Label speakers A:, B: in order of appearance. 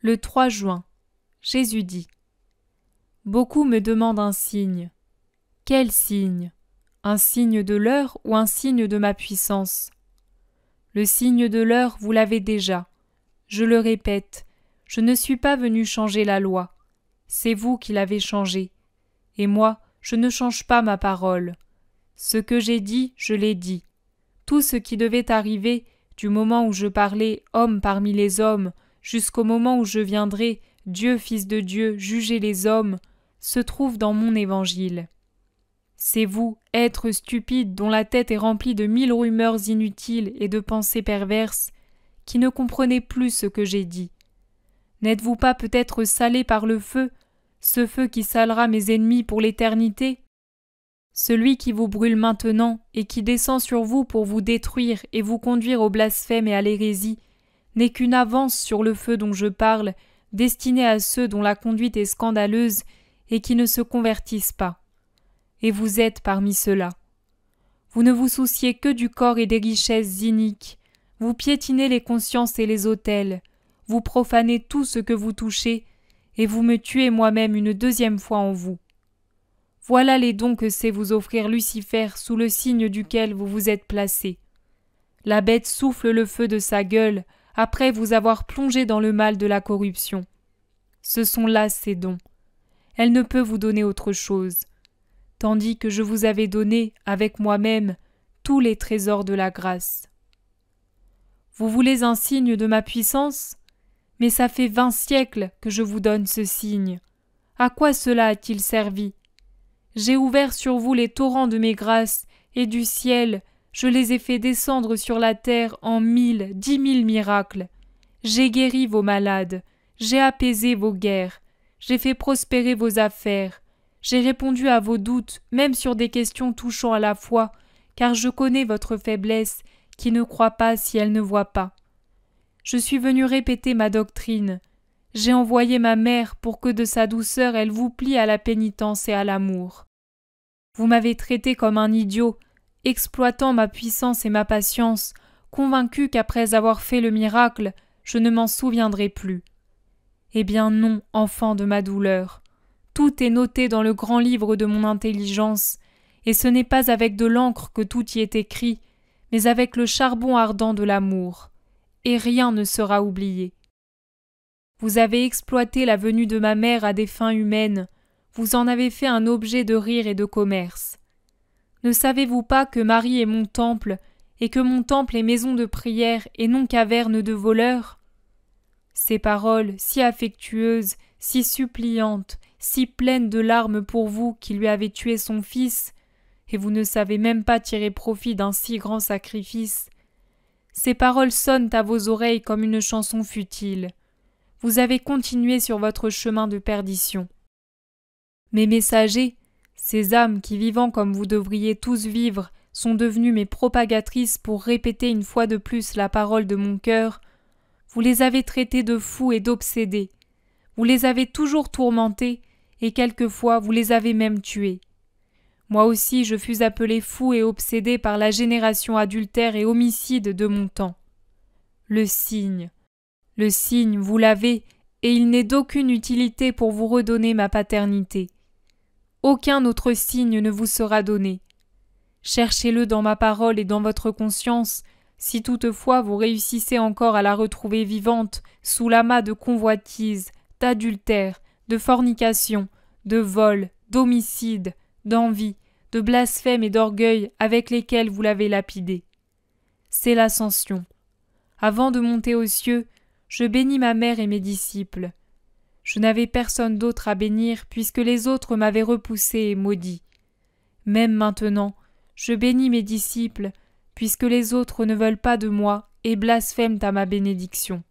A: Le 3 juin, Jésus dit Beaucoup me demandent un signe. Quel signe Un signe de l'heure ou un signe de ma puissance Le signe de l'heure, vous l'avez déjà. Je le répète, je ne suis pas venu changer la loi. C'est vous qui l'avez changée. Et moi, je ne change pas ma parole. Ce que j'ai dit, je l'ai dit. Tout ce qui devait arriver, du moment où je parlais homme parmi les hommes, jusqu'au moment où je viendrai, Dieu Fils de Dieu, juger les hommes, se trouve dans mon évangile. C'est vous, êtres stupides dont la tête est remplie de mille rumeurs inutiles et de pensées perverses, qui ne comprenez plus ce que j'ai dit. N'êtes-vous pas peut-être salé par le feu, ce feu qui salera mes ennemis pour l'éternité Celui qui vous brûle maintenant et qui descend sur vous pour vous détruire et vous conduire au blasphème et à l'hérésie, n'est qu'une avance sur le feu dont je parle, destinée à ceux dont la conduite est scandaleuse et qui ne se convertissent pas. Et vous êtes parmi ceux-là. Vous ne vous souciez que du corps et des richesses iniques. Vous piétinez les consciences et les autels. Vous profanez tout ce que vous touchez, et vous me tuez moi-même une deuxième fois en vous. Voilà les dons que sait vous offrir Lucifer sous le signe duquel vous vous êtes placé. La bête souffle le feu de sa gueule, après vous avoir plongé dans le mal de la corruption. Ce sont là ses dons. Elle ne peut vous donner autre chose. Tandis que je vous avais donné, avec moi-même, tous les trésors de la grâce. Vous voulez un signe de ma puissance Mais ça fait vingt siècles que je vous donne ce signe. À quoi cela a-t-il servi J'ai ouvert sur vous les torrents de mes grâces, et du ciel, je les ai fait descendre sur la terre en mille, dix mille miracles. J'ai guéri vos malades, j'ai apaisé vos guerres, j'ai fait prospérer vos affaires, j'ai répondu à vos doutes, même sur des questions touchant à la foi, car je connais votre faiblesse qui ne croit pas si elle ne voit pas. Je suis venu répéter ma doctrine. J'ai envoyé ma mère pour que de sa douceur elle vous plie à la pénitence et à l'amour. Vous m'avez traité comme un idiot, exploitant ma puissance et ma patience, convaincu qu'après avoir fait le miracle, je ne m'en souviendrai plus. Eh bien non, enfant de ma douleur. Tout est noté dans le grand livre de mon intelligence, et ce n'est pas avec de l'encre que tout y est écrit, mais avec le charbon ardent de l'amour, et rien ne sera oublié. Vous avez exploité la venue de ma mère à des fins humaines, vous en avez fait un objet de rire et de commerce. Ne savez-vous pas que Marie est mon temple, et que mon temple est maison de prière et non caverne de voleurs Ces paroles, si affectueuses, si suppliantes, si pleines de larmes pour vous qui lui avez tué son fils, et vous ne savez même pas tirer profit d'un si grand sacrifice. Ces paroles sonnent à vos oreilles comme une chanson futile. Vous avez continué sur votre chemin de perdition. Mes messagers, ces âmes qui, vivant comme vous devriez tous vivre, sont devenues mes propagatrices pour répéter une fois de plus la parole de mon cœur, vous les avez traitées de fous et d'obsédés, vous les avez toujours tourmentées, et quelquefois vous les avez même tuées. Moi aussi je fus appelé fou et obsédé par la génération adultère et homicide de mon temps. Le signe. Le signe, vous l'avez, et il n'est d'aucune utilité pour vous redonner ma paternité aucun autre signe ne vous sera donné. Cherchez-le dans ma parole et dans votre conscience, si toutefois vous réussissez encore à la retrouver vivante sous l'amas de convoitises, d'adultères, de fornications, de vols, d'homicides, d'envie, de blasphème et d'orgueil avec lesquels vous l'avez lapidée. C'est l'ascension. Avant de monter aux cieux, je bénis ma mère et mes disciples. Je n'avais personne d'autre à bénir puisque les autres m'avaient repoussé et maudit. Même maintenant, je bénis mes disciples, puisque les autres ne veulent pas de moi et blasphèment à ma bénédiction.